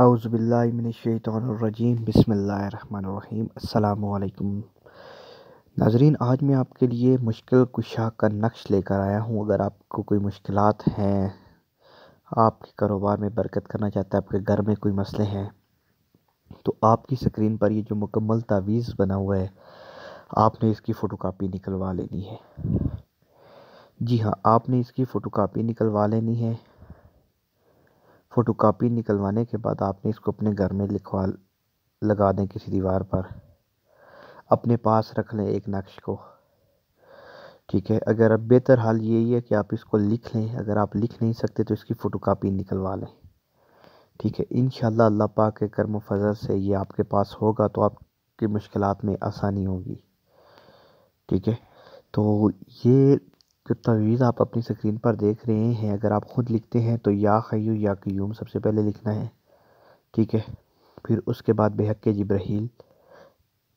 आउज़बिल्लिमिनशैतरजीम बसमीम अल्लाम नाजरीन आज मैं आपके लिए मुश्किल कुशा का नक्श लेकर आया हूँ अगर आपको कोई मुश्किल हैं आपके कारोबार में बरकत करना चाहते हैं आपके घर में कोई मसले हैं तो आपकी स्क्रीन पर ये जो मुकम्मल तावीज़ बना हुआ है आपने इसकी फ़ोटोकॉपी निकलवा लेनी है जी हाँ आपने इसकी फ़ोटोकॉपी निकलवा लेनी है फ़ोटोकॉपी निकलवाने के बाद आपने इसको अपने घर में लिखवा लगा दें किसी दीवार पर अपने पास रख लें एक नक्श को ठीक है अगर अब बेहतर हाल यही है कि आप इसको लिख लें अगर आप लिख नहीं सकते तो इसकी फ़ोटोकॉपी निकलवा लें ठीक है इन अल्लाह पाक के कर्म फजल से ये आपके पास होगा तो आपकी मुश्किल में आसानी होगी ठीक है तो ये जो तवीज़ आप अपनी स्क्रीन पर देख रहे हैं अगर आप ख़ुद लिखते हैं तो या खयू या क्यूम सबसे पहले लिखना है ठीक है फिर उसके बाद बेहक के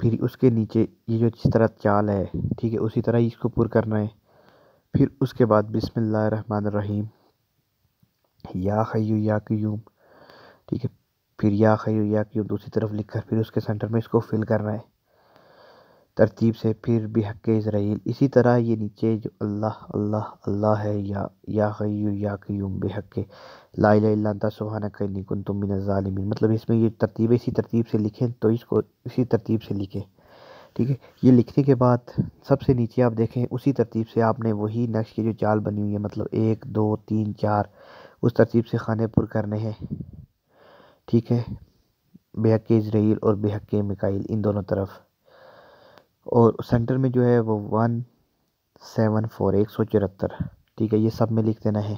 फिर उसके नीचे ये जो जिस तरह चाल है ठीक है उसी तरह इसको पुर करना है फिर उसके बाद बिसमीम या खयू या क्यूम ठीक है फिर या खयू या क्यूम दूसरी तो तरफ लिख कर फिर उसके सेंटर में इसको फिल करना है तरतीब से फिर भी हक़ इसराइल इसी तरह ये नीचे जो अल्लाह अल्लाह अल्लाह है या या गयू या क्यूम बेहक ला लाता सुबहाना कनी कन तुम मिनजालमिन मतलब इसमें ये तरतीब इसी तरतीब से लिखें तो इसको इसी तरतीब से लिखें ठीक है ये लिखने के बाद सबसे नीचे आप देखें उसी तरतीब से आपने वही नक्श की जो चाल बनी हुई है मतलब एक दो तीन चार उस तरतीब से खाने पुर करने हैं ठीक है बेहक इसराइल और बेहक मिकाइल इन दोनों तरफ और सेंटर में जो है वो वन सेवन फोर एक सौ चौहत्तर ठीक है ये सब में लिख देना है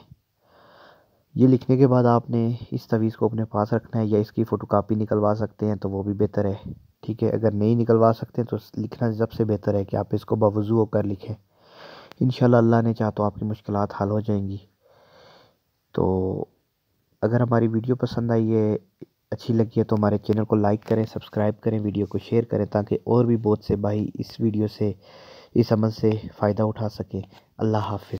ये लिखने के बाद आपने इस तवीज़ को अपने पास रखना है या इसकी फ़ोटोकॉपी निकलवा सकते हैं तो वो भी बेहतर है ठीक है अगर नहीं निकलवा सकते तो लिखना सबसे बेहतर है कि आप इसको बावजू होकर लिखें इन अल्लाह ने चाह तो आपकी मुश्किल हल हो जाएंगी तो अगर हमारी वीडियो पसंद आई है अच्छी लगी है तो हमारे चैनल को लाइक करें सब्सक्राइब करें वीडियो को शेयर करें ताकि और भी बहुत से भाई इस वीडियो से इस अमल से फ़ायदा उठा सकें अल्लाह हाफि